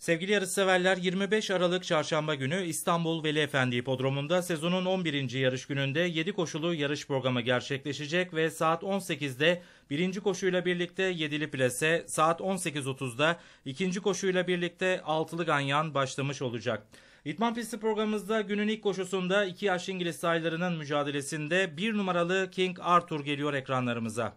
Sevgili yarışseverler 25 Aralık Çarşamba günü İstanbul Veli Efendi Hipodromu'nda sezonun 11. yarış gününde 7 koşulu yarış programı gerçekleşecek ve saat 18'de birinci koşuyla birlikte 7'li plase, saat 18.30'da ikinci koşuyla birlikte 6'lı ganyan başlamış olacak. İtman Pisti programımızda günün ilk koşusunda iki yaş İngiliz sayılarının mücadelesinde bir numaralı King Arthur geliyor ekranlarımıza.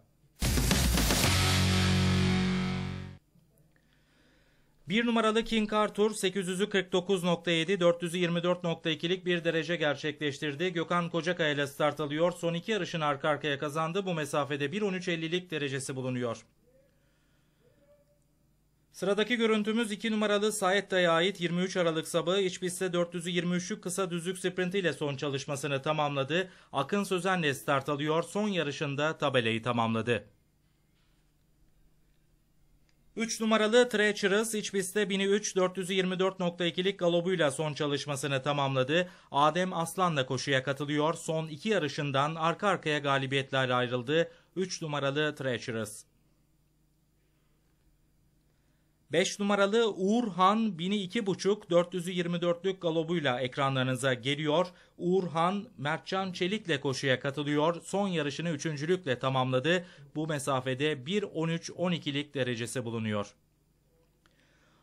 1 numaralı King Arthur 800'ü 49.7, 424.2'lik bir derece gerçekleştirdi. Gökhan Kocakaya ile start alıyor. Son iki yarışın arka arkaya kazandı. Bu mesafede 1.13.50'lik derecesi bulunuyor. Sıradaki görüntümüz 2 numaralı Saetta'ya ait 23 Aralık sabahı iç pistte 423'lük kısa düzlük sprinti ile son çalışmasını tamamladı. Akın Sözen'le start alıyor. Son yarışında tabelayı tamamladı. 3 numaralı Treacherous iç pistte 1003 424.2'lik galobuyla son çalışmasını tamamladı. Adem Aslan'la koşuya katılıyor. Son iki yarışından arka arkaya galibiyetler ayrıldı. 3 numaralı Treacherous. 5 numaralı Uğurhan 1002.5 424'lük galobuyla ekranlarınıza geliyor. Uğurhan Mertcan Çelik'le koşuya katılıyor. Son yarışını üçüncülükle tamamladı. Bu mesafede 1.13-12'lik derecesi bulunuyor.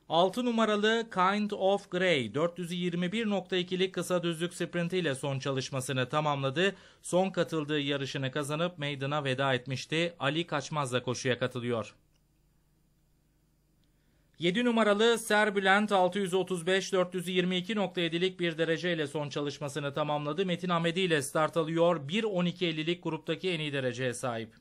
6 numaralı Kind of Grey 421.2'lik kısa düzlük sprintiyle son çalışmasını tamamladı. Son katıldığı yarışını kazanıp meydana veda etmişti. Ali Kaçmaz'la koşuya katılıyor. 7 numaralı Serbülent 635-422.7'lik bir dereceyle son çalışmasını tamamladı. Metin Ahmedi ile start alıyor. 1.12.50'lik gruptaki en iyi dereceye sahip.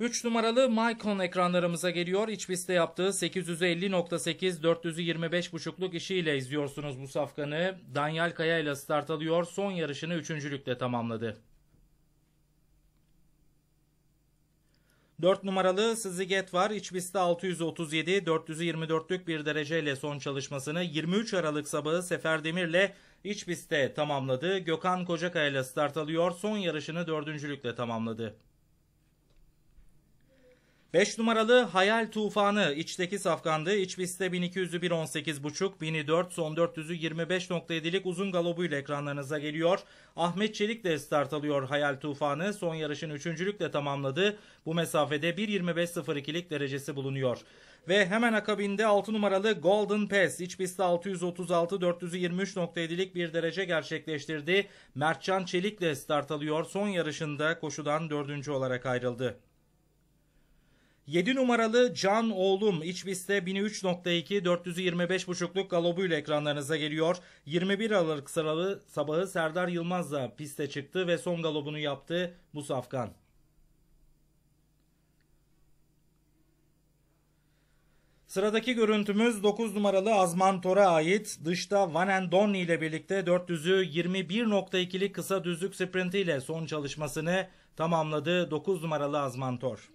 Üç numaralı Maicon ekranlarımıza geliyor. İç pistte yaptığı 850.8 425.5'luk işiyle izliyorsunuz bu safkanı. Danyal Kaya ile start alıyor. Son yarışını üçüncülükle tamamladı. 4 numaralı Siziget var. İçbis'te 637, 424'lük bir dereceyle son çalışmasını 23 Aralık sabahı Sefer Demir'le İçbis'te tamamladı. Gökhan Kocakaya ile start alıyor. Son yarışını dördüncülükle tamamladı. 5 numaralı Hayal Tufanı içteki safkandı. İç pistte 1200'ü 1.18.5, 1004 son 400'ü 25.7'lik uzun galobuyla ekranlarınıza geliyor. Ahmet Çelik de start alıyor Hayal Tufanı. Son yarışın üçüncülükle tamamladı. Bu mesafede 1.25.02'lik derecesi bulunuyor. Ve hemen akabinde 6 numaralı Golden Pass iç pistte 636 423.7'lik bir derece gerçekleştirdi. Mertcan Çelik de start alıyor. Son yarışında koşudan dördüncü olarak ayrıldı. 7 numaralı Can Oğlum İçbis'te 1003.2 buçukluk galobuyla ekranlarınıza geliyor. 21 Aralık sıralı sabahı Serdar Yılmaz da piste çıktı ve son galobunu yaptı bu safkan. Sıradaki görüntümüz 9 numaralı Azman Tor'a ait. Dışta Van Donny ile birlikte 400'ü 21.2'lik kısa düzlük sprintiyle son çalışmasını tamamladı 9 numaralı Azman Tor.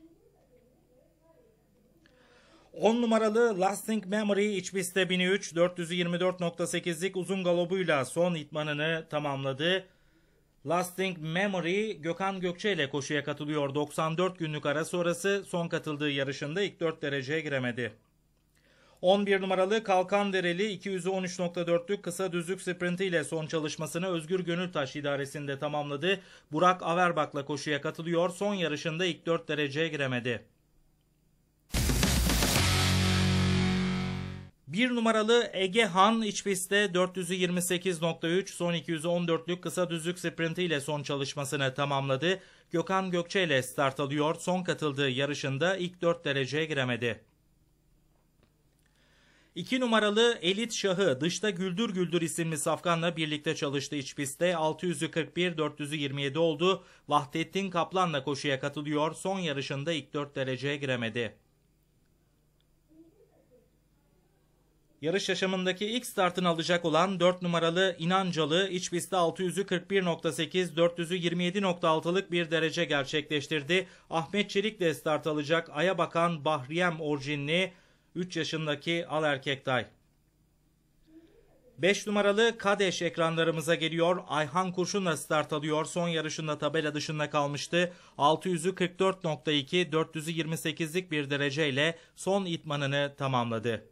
10 numaralı Lasting Memory iç pistte 1003 424.8'lik uzun galobuyla son itmanını tamamladı. Lasting Memory Gökhan Gökçe ile koşuya katılıyor. 94 günlük ara sonrası son katıldığı yarışında ilk 4 dereceye giremedi. 11 numaralı Kalkan Dereli 213.4'lük kısa düzlük sprinti ile son çalışmasını Özgür Gönültaş idaresinde tamamladı. Burak Averbak'la koşuya katılıyor. Son yarışında ilk 4 dereceye giremedi. 1 numaralı Ege Han iç pistte 428.3 son 214'lük kısa düzlük sprinti ile son çalışmasını tamamladı. Gökhan Gökçe ile start alıyor. Son katıldığı yarışında ilk 4 dereceye giremedi. 2 numaralı Elit Şahı dışta Güldür Güldür isimli safkanla birlikte çalıştı iç pistte. 641 427 oldu. Vahdettin Kaplan'la koşuya katılıyor. Son yarışında ilk 4 dereceye giremedi. Yarış yaşamındaki ilk startını alacak olan 4 numaralı İnancalı iç pistte 400'ü 427.6'lık bir derece gerçekleştirdi. Ahmet Çelik de start alacak Aya Bakan Bahriyem orijinli 3 yaşındaki al erkektay. 5 numaralı Kadeş ekranlarımıza geliyor. Ayhan Kurşun'la start alıyor. Son yarışında tabela dışında kalmıştı. 600'ü 44.2, 428'lik bir dereceyle son itmanını tamamladı.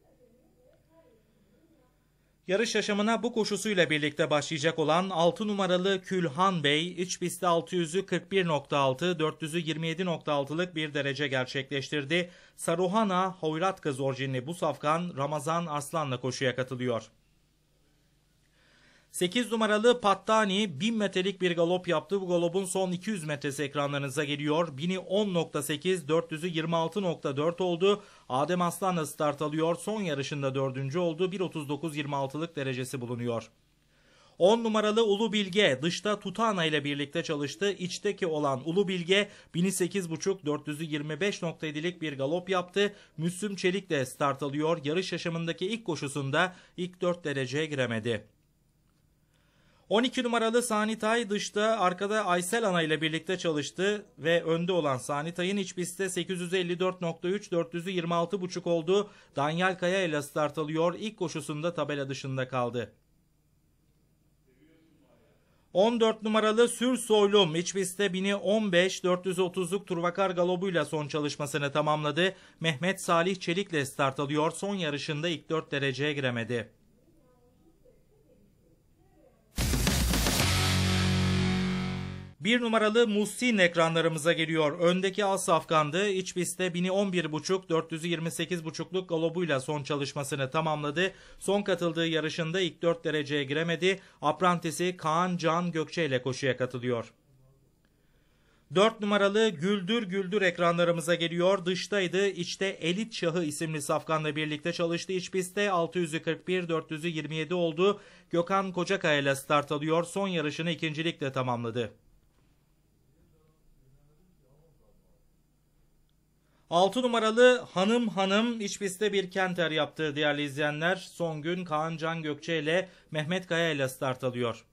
Yarış yaşamına bu koşusuyla birlikte başlayacak olan 6 numaralı Külhan Bey iç pistte 600'ü 41.6, 400'ü 27.6'lık bir derece gerçekleştirdi. Saruhana Hoyrat Kız bu safkan Ramazan Aslanla koşuya katılıyor. 8 numaralı Pattani 1000 metrelik bir galop yaptı. Bu galopun son 200 metresi ekranlarınıza geliyor. 1000'i 10.8, 400'ü 26.4 oldu. Adem Aslan'la start alıyor. Son yarışında 4. oldu. 1.39-26'lık derecesi bulunuyor. 10 numaralı Ulu Bilge dışta Tutana ile birlikte çalıştı. İçteki olan Ulu Bilge 1008.5 425.7'lik bir galop yaptı. Müslüm Çelik de start alıyor. Yarış yaşamındaki ilk koşusunda ilk 4 dereceye giremedi. 12 numaralı Sanitay dışta arkada Aysel Ana ile birlikte çalıştı ve önde olan Sanitay'ın iç pistte 854.3 400'ü 26.5 oldu. Danyal Kaya ile start alıyor. ilk koşusunda tabela dışında kaldı. 14 numaralı Sür Soylum iç pistte 1015 430'luk Turvakar galobuyla son çalışmasını tamamladı. Mehmet Salih Çelik ile start alıyor. Son yarışında ilk 4 dereceye giremedi. Bir numaralı Muhsin ekranlarımıza geliyor. Öndeki az safkandı. İç pistte 1011.5 428.5'luk galobuyla son çalışmasını tamamladı. Son katıldığı yarışında ilk 4 dereceye giremedi. Aprantisi Kaan Can Gökçe ile koşuya katılıyor. 4 numaralı Güldür Güldür ekranlarımıza geliyor. Dıştaydı. İçte Elit Şahı isimli safkanla birlikte çalıştı. İç pistte 641 427 oldu. Gökhan Kocakaya ile start alıyor. Son yarışını ikincilikle tamamladı. 6 numaralı Hanım Hanım iç pistte bir kenter yaptı değerli izleyenler. Son gün Kaan Can Gökçe ile Mehmet Kaya ile start alıyor.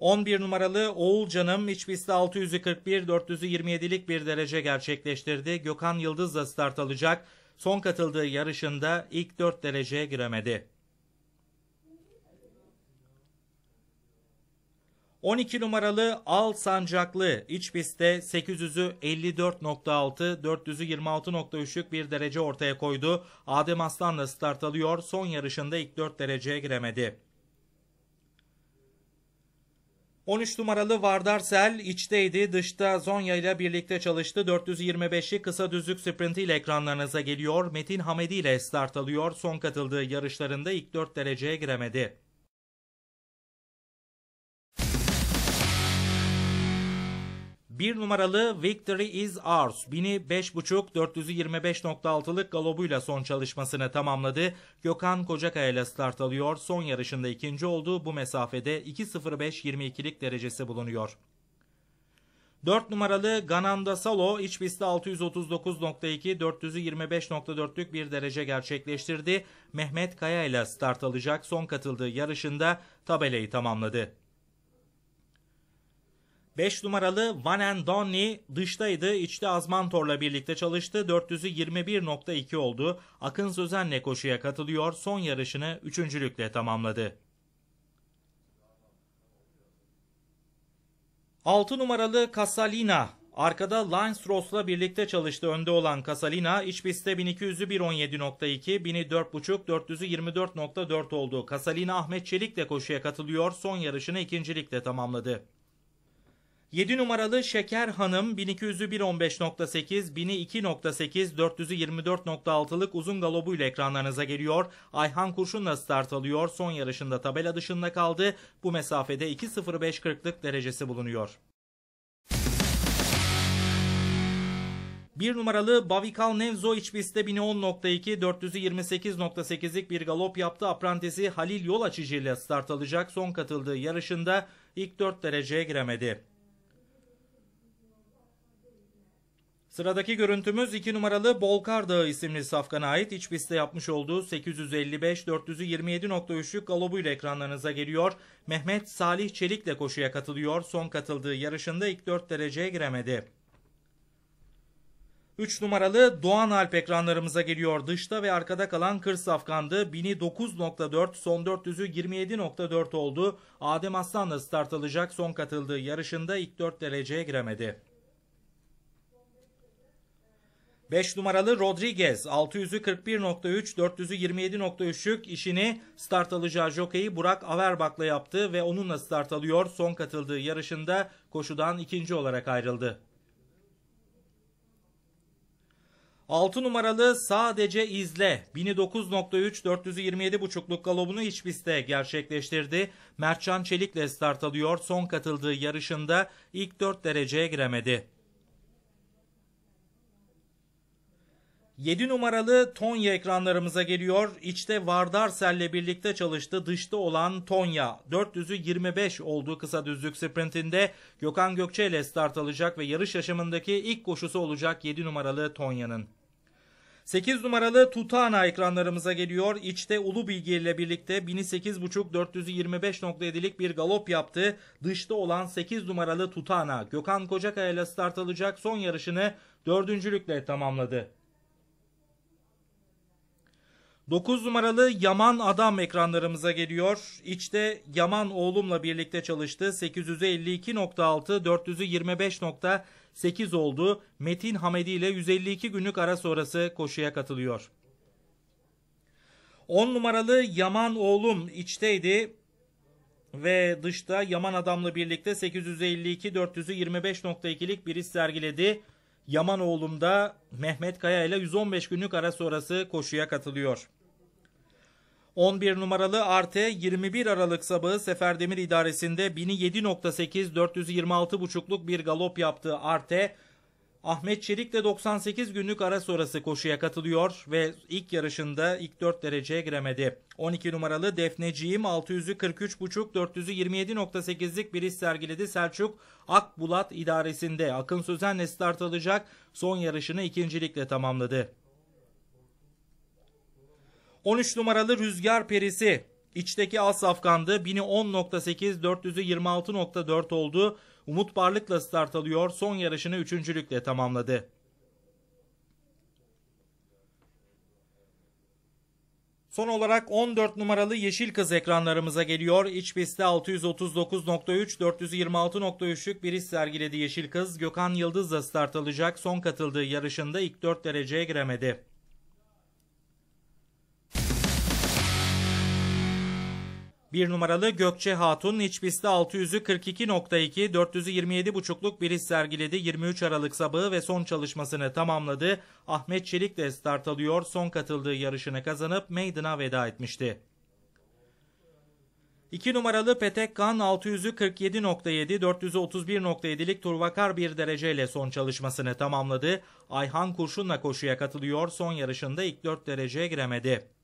11 numaralı Oğulcan'ım iç pistte 641 427'lik bir derece gerçekleştirdi. Gökhan Yıldız da start alacak. Son katıldığı yarışında ilk 4 dereceye giremedi. 12 numaralı Al Sancaklı iç pistte 800'ü 54.6, 400'ü 26.3'lük bir derece ortaya koydu. Adem Aslan da start alıyor. Son yarışında ilk 4 dereceye giremedi. 13 numaralı Vardarsel içteydi, dışta Zonya ile birlikte çalıştı. 425'i kısa düzlük sprinti ile ekranlarınıza geliyor. Metin Hamedi ile start alıyor. Son katıldığı yarışlarında ilk 4 dereceye giremedi. 1 numaralı Victory is Ours 1005.5 425.6'lık galobuyla son çalışmasını tamamladı. Gökhan Kocakaya ile start alıyor. Son yarışında ikinci oldu bu mesafede 2.05.22'lik derecesi bulunuyor. 4 numaralı Gananda Salo iç pistte 639.2 425.4'lük bir derece gerçekleştirdi. Mehmet Kaya ile start alacak son katıldığı yarışında tabelayı tamamladı. 5 numaralı Van and Donny dıştaydı. İçte Azmantor'la birlikte çalıştı. 421.2 oldu. Akın Sözen'le koşuya katılıyor. Son yarışını üçüncülükle tamamladı. 6 numaralı Casalina Arkada Lance Ross'la birlikte çalıştı önde olan Casalina. İç pistte 1200'ü 1.17.2, 1004.5, 424.4 oldu. Casalina Ahmet Çelik de koşuya katılıyor. Son yarışını ikincilikle tamamladı. 7 numaralı Şeker Hanım 1200'ü 1.15.8, 1002.8, 424.6'lık uzun ile ekranlarınıza geliyor. Ayhan Kurşun'la start alıyor. Son yarışında tabela dışında kaldı. Bu mesafede 2.05.40'lık derecesi bulunuyor. 1 numaralı Bavikal Nevzo İçbis'te 1010.2 428.8'lik bir galop yaptı. Aprantisi Halil Yol ile start alacak. Son katıldığı yarışında ilk 4 dereceye giremedi. Sıradaki görüntümüz 2 numaralı Bolkar Dağı isimli safkana ait iç pistte yapmış olduğu 855-427.3'lük galobuyla ekranlarınıza geliyor. Mehmet Salih Çelik de koşuya katılıyor. Son katıldığı yarışında ilk 4 dereceye giremedi. 3 numaralı Doğan Alp ekranlarımıza geliyor. Dışta ve arkada kalan Kır Safkan'dı. 1009.4 son 400'ü 27.4 oldu. Adem Aslan da start alacak. Son katıldığı yarışında ilk 4 dereceye giremedi. 5 numaralı Rodriguez 641.3 427.3'lük işini start alacağı jokeyi Burak Averbak'la yaptı ve onunla start alıyor. Son katıldığı yarışında koşudan ikinci olarak ayrıldı. 6 numaralı sadece izle 1009.3 427.5'luk galobunu iç pistte gerçekleştirdi. Mertcan Çelik'le start alıyor. Son katıldığı yarışında ilk 4 dereceye giremedi. 7 numaralı Tonya ekranlarımıza geliyor. İçte Vardar Selle birlikte çalıştı. Dışta olan Tonya. 400'ü 25 olduğu kısa düzlük sprintinde Gökhan Gökçe ile start alacak ve yarış yaşamındaki ilk koşusu olacak 7 numaralı Tonya'nın. 8 numaralı Tutana ekranlarımıza geliyor. İçte Ulu Bilgi ile birlikte 1008.5-425.7'lik bir galop yaptı. Dışta olan 8 numaralı Tutana Gökhan Kocakaya ile start alacak son yarışını dördüncülükle tamamladı. 9 numaralı Yaman Adam ekranlarımıza geliyor. İçte Yaman oğlumla birlikte çalıştı. 852.6, 425.8 oldu. Metin Hamedi ile 152 günlük ara sonrası koşuya katılıyor. 10 numaralı Yaman oğlum içteydi ve dışta Yaman adamla birlikte 852 425.2'lik bir iş sergiledi. Yaman oğlum da Mehmet Kaya ile 115 günlük ara sonrası koşuya katılıyor. 11 numaralı Arte 21 Aralık sabahı Seferdemir idaresinde 1007.8 426 buçukluk bir galop yaptığı Arte Ahmet de 98 günlük ara sonrası koşuya katılıyor ve ilk yarışında ilk 4 dereceye giremedi. 12 numaralı Defneciğim 643.5 427.8'lik bir iş sergiledi Selçuk Akbulat idaresinde. Akın Sözen'le start alacak son yarışını ikincilikle tamamladı. 13 numaralı Rüzgar Perisi. İçteki az safkandı. 1010.8, 400'ü oldu. Umut Barlık'la start alıyor. Son yarışını üçüncülükle tamamladı. Son olarak 14 numaralı Yeşil Kız ekranlarımıza geliyor. İç pistte 639.3, 426.3'lük bir iş sergiledi Yeşil Kız. Gökhan Yıldız'la start alacak. Son katıldığı yarışında ilk 4 dereceye giremedi. 1 numaralı Gökçe Hatun iç 600'ü 42.2, 427.5'luk bir iş sergiledi. 23 Aralık sabahı ve son çalışmasını tamamladı. Ahmet Çelik de start alıyor. Son katıldığı yarışını kazanıp meydana veda etmişti. 2 numaralı Petek Kan 600'ü 47.7, 431.7'lik turvakar bir dereceyle son çalışmasını tamamladı. Ayhan Kurşun'la koşuya katılıyor. Son yarışında ilk 4 dereceye giremedi.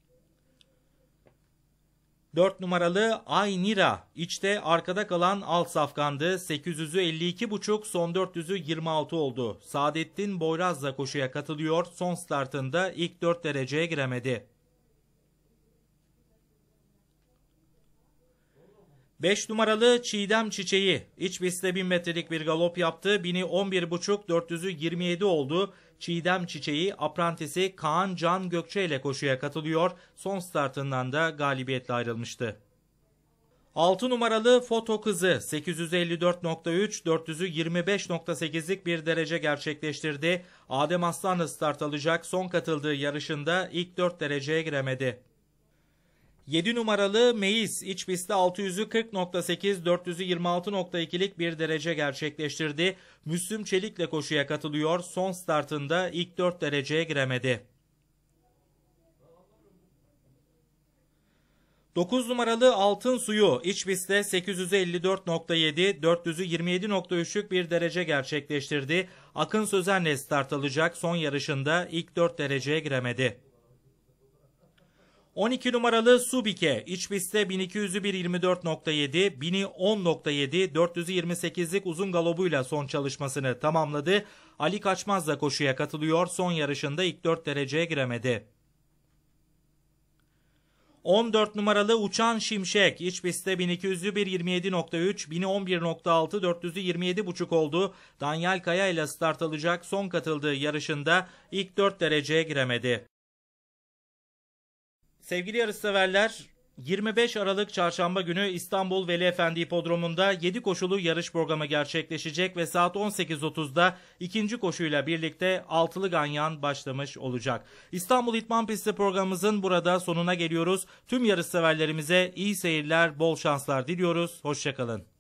4 numaralı Ay Nira, içte arkada kalan alt safkandı. 800'ü son 400'ü 26 oldu. Saadettin Boyraz'la koşuya katılıyor. Son startında ilk 4 dereceye giremedi. 5 numaralı Çiğdem Çiçeği iç pistte 1000 metrelik bir galop yaptı. 1000'i 11.5 400'ü 27 oldu. Çiğdem Çiçeği aprantisi Kaan Can Gökçe ile koşuya katılıyor. Son startından da galibiyetle ayrılmıştı. 6 numaralı foto kızı 854.3 400'ü 25.8'lik bir derece gerçekleştirdi. Adem Aslan'la start alacak son katıldığı yarışında ilk 4 dereceye giremedi. 7 numaralı Meis iç pistte 640.8 426.2'lik bir derece gerçekleştirdi. Müslüm Çelik'le koşuya katılıyor. Son startında ilk 4 dereceye giremedi. 9 numaralı Altın Suyu iç pistte 854.7 427.3'lük bir derece gerçekleştirdi. Akın Sözen'le start alacak son yarışında ilk 4 dereceye giremedi. 12 numaralı Subike iç pistte 1200'ü 1.24.7, 1000'i 10.7, 428'lik uzun galobuyla son çalışmasını tamamladı. Ali Kaçmaz da koşuya katılıyor. Son yarışında ilk 4 dereceye giremedi. 14 numaralı Uçan Şimşek iç pistte 1200'lü 1.27.3, 1000'i 11.6, 400'lü oldu. Danyal Kaya ile start alacak son katıldığı yarışında ilk 4 dereceye giremedi. Sevgili yarışseverler, 25 Aralık Çarşamba günü İstanbul Veli Efendi Hipodromu'nda 7 koşulu yarış programı gerçekleşecek ve saat 18.30'da ikinci koşuyla birlikte altılı ganyan başlamış olacak. İstanbul İtman Pisti programımızın burada sonuna geliyoruz. Tüm yarışseverlerimize iyi seyirler, bol şanslar diliyoruz. Hoşçakalın.